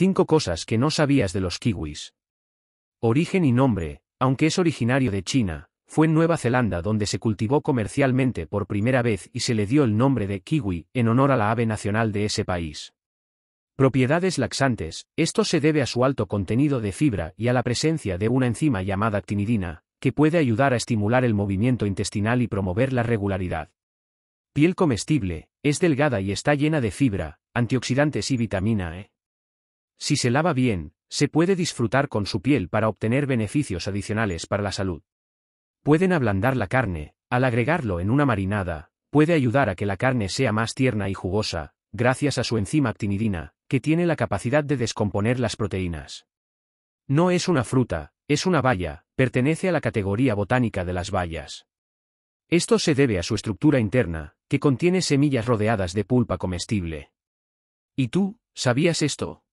5 cosas que no sabías de los kiwis. Origen y nombre, aunque es originario de China, fue en Nueva Zelanda donde se cultivó comercialmente por primera vez y se le dio el nombre de kiwi en honor a la ave nacional de ese país. Propiedades laxantes, esto se debe a su alto contenido de fibra y a la presencia de una enzima llamada actinidina, que puede ayudar a estimular el movimiento intestinal y promover la regularidad. Piel comestible, es delgada y está llena de fibra, antioxidantes y vitamina E. Si se lava bien, se puede disfrutar con su piel para obtener beneficios adicionales para la salud. Pueden ablandar la carne, al agregarlo en una marinada, puede ayudar a que la carne sea más tierna y jugosa, gracias a su enzima actinidina, que tiene la capacidad de descomponer las proteínas. No es una fruta, es una baya, pertenece a la categoría botánica de las bayas. Esto se debe a su estructura interna, que contiene semillas rodeadas de pulpa comestible. ¿Y tú, sabías esto?